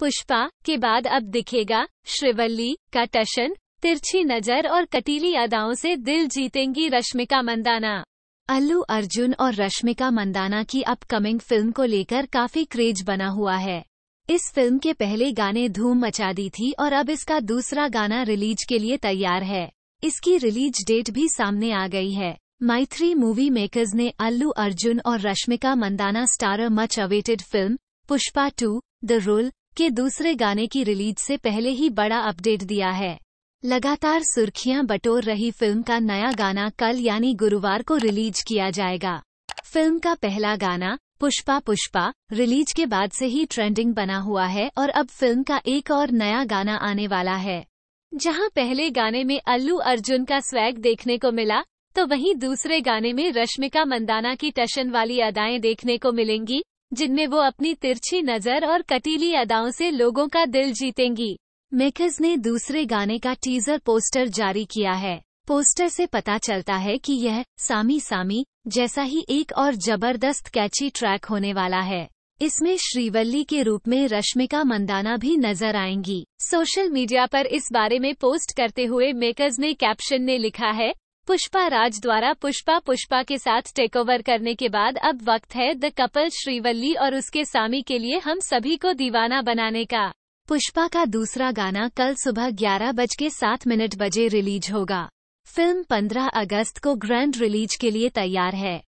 पुष्पा के बाद अब दिखेगा श्रिवल्ली का टशन तिरछी नजर और कटीली अदाओं से दिल जीतेंगी रश्मिका मंदाना अल्लू अर्जुन और रश्मिका मंदाना की अपकमिंग फिल्म को लेकर काफी क्रेज बना हुआ है इस फिल्म के पहले गाने धूम मचा दी थी और अब इसका दूसरा गाना रिलीज के लिए तैयार है इसकी रिलीज डेट भी सामने आ गई है माइथ्री मूवी मेकर्स ने अल्लू अर्जुन और Rashmika Mandanna starrer much awaited film Pushpa two the rule के दूसरे गाने की रिलीज से पहले ही बड़ा अपडेट दिया है लगातार सुर्खियां बटोर रही फिल्म का नया गाना कल यानी गुरुवार को रिलीज किया जाएगा फिल्म का पहला गाना पुष्पा पुष्पा रिलीज के बाद से ही ट्रेंडिंग बना हुआ है और अब फिल्म का एक और नया गाना आने वाला है जहां पहले गाने में अल्लू अर्जुन का स्वैग देखने को मिला तो वहीं दूसरे गाने में रश्मिका मंदाना की टशन वाली अदाएं देखने को मिलेंगी जिनमें वो अपनी तिरछी नजर और कटीली अदाओं से लोगों का दिल जीतेंगी मेकर्स ने दूसरे गाने का टीजर पोस्टर जारी किया है पोस्टर से पता चलता है कि यह सामी सामी जैसा ही एक और जबरदस्त कैची ट्रैक होने वाला है इसमें श्रीवल्ली के रूप में रश्मिका मंदाना भी नजर आएंगी सोशल मीडिया पर इस बारे में पोस्ट करते हुए मेकर्स ने कैप्शन ने लिखा है पुष्पा राज द्वारा पुष्पा पुष्पा के साथ टेक ओवर करने के बाद अब वक्त है द कपल श्रीवल्ली और उसके सामी के लिए हम सभी को दीवाना बनाने का पुष्पा का दूसरा गाना कल सुबह ग्यारह बज के सात मिनट बजे रिलीज होगा फिल्म 15 अगस्त को ग्रैंड रिलीज के लिए तैयार है